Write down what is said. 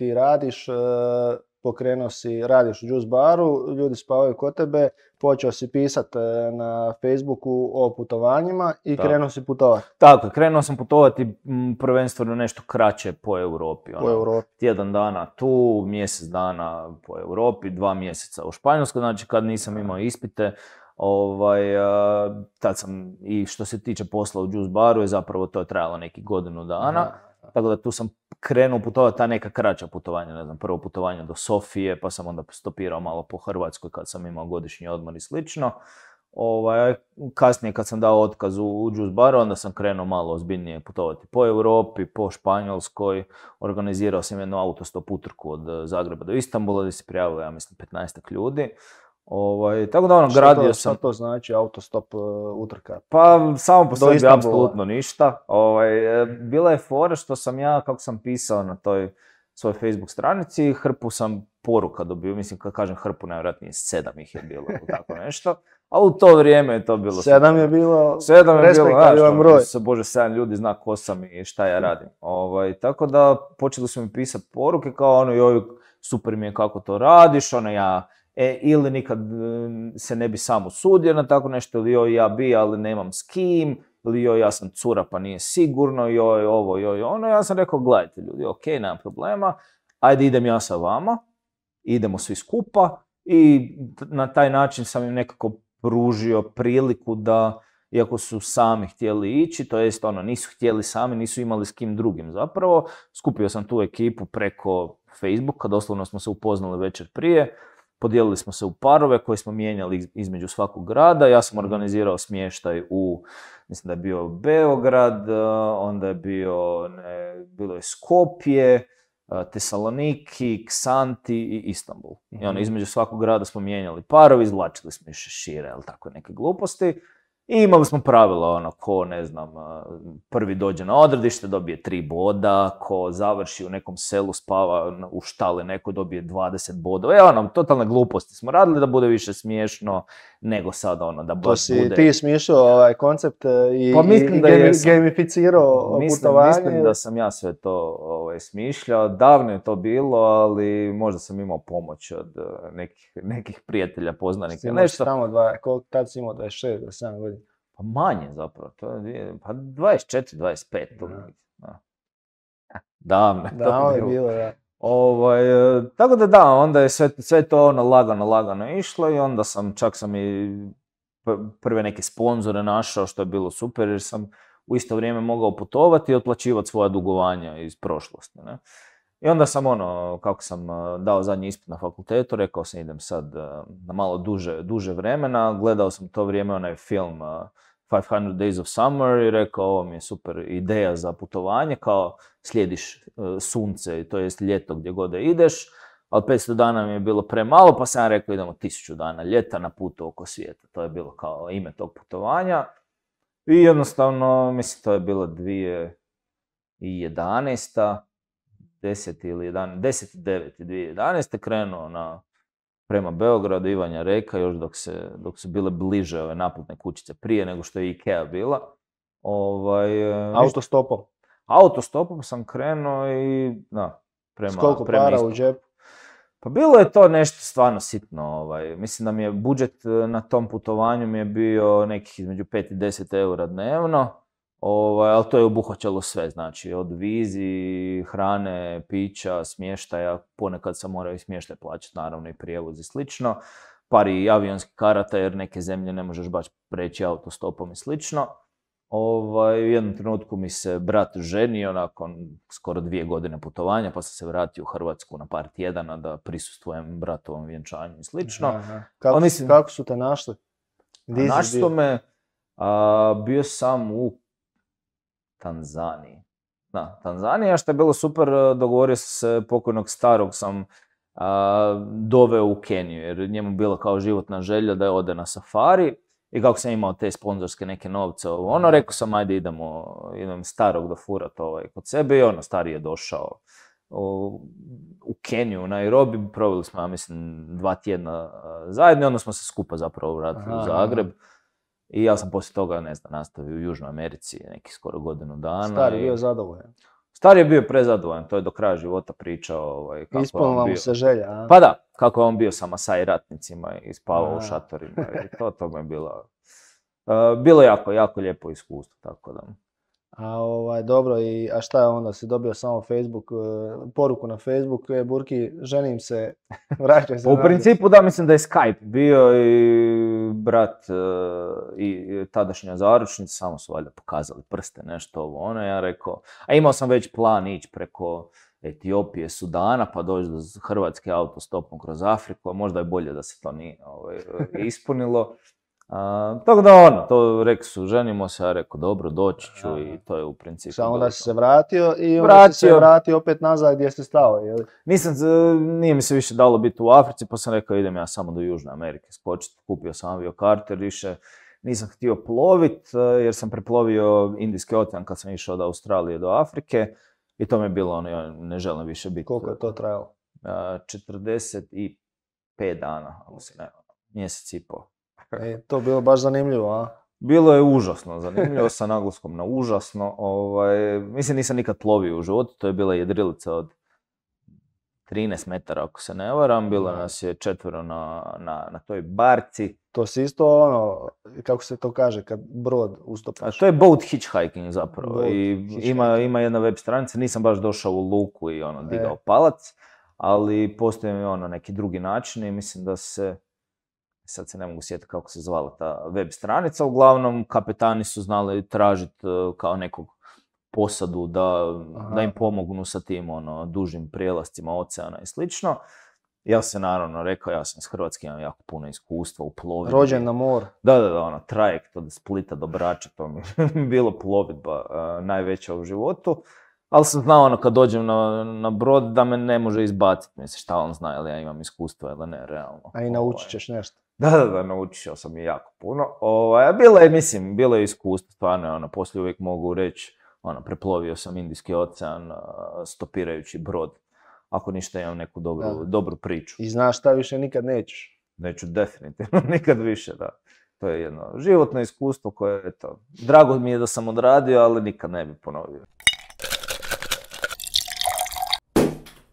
ti radiš, e, pokrenuo si, radiš u juice baru, ljudi spavaju kod tebe, počeo si pisat e, na Facebooku o putovanjima i krenuo si putovati. Tako, krenuo sam putovati prvenstveno nešto kraće po Europi. Ono, Europi. Tjedan dana tu, mjesec dana po Europi, dva mjeseca u Španjolskoj, znači kad nisam imao ispite, Ovaj, e, tad sam, i što se tiče posla u Juice Baru je zapravo to je trajalo neki godinu dana tako da tu sam krenuo putovati ta neka kraća putovanja, ne znam, prvo putovanje do Sofije, pa sam onda stopirao malo po Hrvatskoj kad sam imao godišnji odmor i slično. Ovaj, kasnije kad sam dao otkaz u, u Juice onda sam krenuo malo ozbiljnije putovati po Europi, po Španjolskoj. Organizirao sam jednu autostop utrku od eh, Zagreba do Istambula gdje se prijavilo, ja mislim, 15 ljudi. Ovaj, tako da ono, gradio sam... Što to znači autostop e, utrka? Pa samo po sebi apsolutno ništa. Ovaj, e, bila je fora što sam ja, kako sam pisao na toj svojoj Facebook stranici, hrpu sam poruka dobio, mislim kad kažem hrpu, najvratnije sedam ih je bilo, tako nešto. A u to vrijeme je to bilo... Sedam je bilo... Sedam je bilo, znaš, ono, broj. Se, bože, sedam ljudi zna ko sam i šta ja mm. radim. Ovaj, tako da počeli su mi pisati poruke kao ono, joj, super mi je kako to radiš, ono ja E, ili nikad e, se ne bi samo usudio na tako nešto, ili joj ja bi, ali nemam s kim, ili joj ja sam cura pa nije sigurno, joj ovo, joj ono. Ja sam rekao, gledajte ljudi, ok, nemam problema, ajde idem ja sa vama, idemo svi skupa i na taj način sam im nekako pružio priliku da, iako su sami htjeli ići, to jest ono, nisu htjeli sami, nisu imali s kim drugim zapravo. Skupio sam tu ekipu preko Facebooka, doslovno smo se upoznali večer prije podijelili smo se u parove koje smo mijenjali između svakog grada. Ja sam mhm. organizirao smještaj u, mislim da je bio Beograd, e, onda je bio, ne, bilo je Skopje, e, Tesaloniki, Ksanti i Istanbul. I ono, mhm. između svakog grada smo mijenjali parove, izvlačili smo i šire, ali tako neke gluposti. I imali smo pravila, ono, ko, ne znam, prvi dođe na odredište, dobije tri boda, ko završi u nekom selu, spava u štale, neko dobije 20 bodova. E, ono, totalne gluposti smo radili da bude više smiješno nego sad, ono, da to si, ti smišao ovaj koncept e, pa i, mislim da gamificirao mislim, mislim da sam ja sve to ovaj, smišljao. Davno je to bilo, ali možda sam imao pomoć od e, nekih, prijatelja, poznanika. Nešto... Tamo dva, koliko tad si imao 26, 27 godina? Pa manje zapravo, to je, pa 24, 25 to da. Da. da, to je bilo, Ovaj, e, tako da da, onda je sve, sve to ono lagano, lagano išlo i onda sam, čak sam i prve neke sponzore našao što je bilo super jer sam u isto vrijeme mogao putovati i otplaćivati svoja dugovanja iz prošlosti. Ne? I onda sam ono, kako sam e, dao zadnji ispit na fakultetu, rekao sam idem sad e, na malo duže, duže vremena, gledao sam to vrijeme onaj film 500 Days of Summer i rekao ovo mi je super ideja za putovanje, kao slijediš e, sunce, to jest ljeto gdje god ideš, ali 500 dana mi je bilo premalo, pa sam rekao idemo 1000 dana ljeta na putu oko svijeta. To je bilo kao ime tog putovanja. I jednostavno, mislim, to je bilo 2011. 10 ili 11, 2011. krenuo na prema Beogradu, Ivanja Reka, još dok, se, su bile bliže ove naputne kućice, prije nego što je Ikea bila. Ovaj, e, Autostopom? Autostopom sam krenuo i da, prema... Skoliko para u džepu? Pa bilo je to nešto stvarno sitno. Ovaj, mislim da mi je budžet e, na tom putovanju mi je bio nekih između 5 i 10 eura dnevno. Ovaj, ali to je obuhvaćalo sve, znači od vizi, hrane, pića, smještaja, ponekad sam morao i smještaj plaćati, naravno i prijevoz i slično, par i avionskih karata jer neke zemlje ne možeš baš preći autostopom i slično. Ovaj, u jednom trenutku mi se brat ženio nakon skoro dvije godine putovanja, pa sam se vratio u Hrvatsku na par tjedana da prisustvujem bratovom vjenčanju i slično. Kako, mislim, kako su te našli? Našli su me, bio sam u Tanzaniji. Da, Tanzanija što je bilo super, e, dogovorio se pokojnog starog sam a, e, doveo u Keniju jer njemu bila kao životna želja da je ode na safari i kako sam imao te sponzorske neke novce, ono, mhm. rekao sam ajde idemo, idem starog do furat ovaj kod sebe i ono, stari je došao u, Keniju, u Nairobi, proveli smo, ja mislim, dva tjedna e, zajedno i onda smo se skupa zapravo vratili u Zagreb. I ja sam poslije toga, ne znam, nastavio u Južnoj Americi neki skoro godinu dana. Stari je bio zadovoljan. Star je bio prezadovoljan, to je do kraja života pričao. Ovaj, mu se želja. A? Pa da, kako je on bio sa Masai ratnicima i spavao u šatorima. I to, to je bilo... Uh, eh, bilo jako, jako lijepo iskustvo, tako da... A ovaj, dobro, i, a šta je onda, si dobio samo Facebook, e, poruku na Facebook, je Burki, ženim se, vraćaj se. U principu da, mislim da je Skype bio i brat e, i tadašnja zaručnica, samo su valjda pokazali prste, nešto ovo, ono, ja rekao, a imao sam već plan ići preko Etiopije, Sudana, pa doći do Hrvatske autostopom kroz Afriku, a možda je bolje da se to nije ovaj, e, ispunilo tako da ono, to rekli su, ženimo se, ja rekao dobro, doći ću i to je u principu. Samo da si se vratio i onda se vratio opet nazad gdje si stao, Nisam, nije mi se više dalo biti u Africi, pa sam rekao idem ja samo do Južne Amerike spočet, kupio sam avio karter više nisam htio plovit, e, jer sam preplovio Indijski ocean kad sam išao od Australije do Afrike i to mi je bilo ono, ne želim više biti. Koliko je to e, trajalo? 45 dana, mjesec i pol. E, to bilo baš zanimljivo, a? Bilo je užasno, zanimljivo sa naglaskom na užasno. Ovaj, mislim, nisam nikad plovio u životu, to je bila jedrilica od 13 metara, ako se ne varam. Bilo nas je četvero na, na, na toj barci. To se isto ono, kako se to kaže, kad brod ustopaš. A to je boat hitchhiking zapravo. I Ima, ima jedna web stranica, nisam baš došao u luku i ono, e. digao palac. Ali postoje ono neki drugi način i mislim da se sad se ne mogu sjetiti kako se zvala ta web stranica, uglavnom kapetani su znali tražit e, kao nekog posadu da, da im pomognu sa tim ono, dužim prijelascima oceana i slično. Ja se naravno rekao, ja sam iz Hrvatske, imam jako puno iskustva u plovidbi. Rođen na mor. Da, da, da, ono, trajekt od Splita do Brača, to mi je bilo plovidba e, najveća u životu. Ali sam znao ono kad dođem na, na brod da me ne može izbaciti, mislim šta on zna, ili ja imam iskustva ili ne, realno. A i naučit ovaj. ćeš nešto. Da, da, da, naučio sam je jako puno. Ovaj, bilo je, mislim, bilo je iskustvo, stvarno, ono, poslije uvijek mogu reći, ono, preplovio sam Indijski ocean stopirajući brod. Ako ništa, imam neku dobru, dobru priču. I znaš šta više nikad nećeš? Neću definitivno, nikad više, da. To je jedno životno iskustvo koje, eto, drago mi je da sam odradio, ali nikad ne bi ponovio.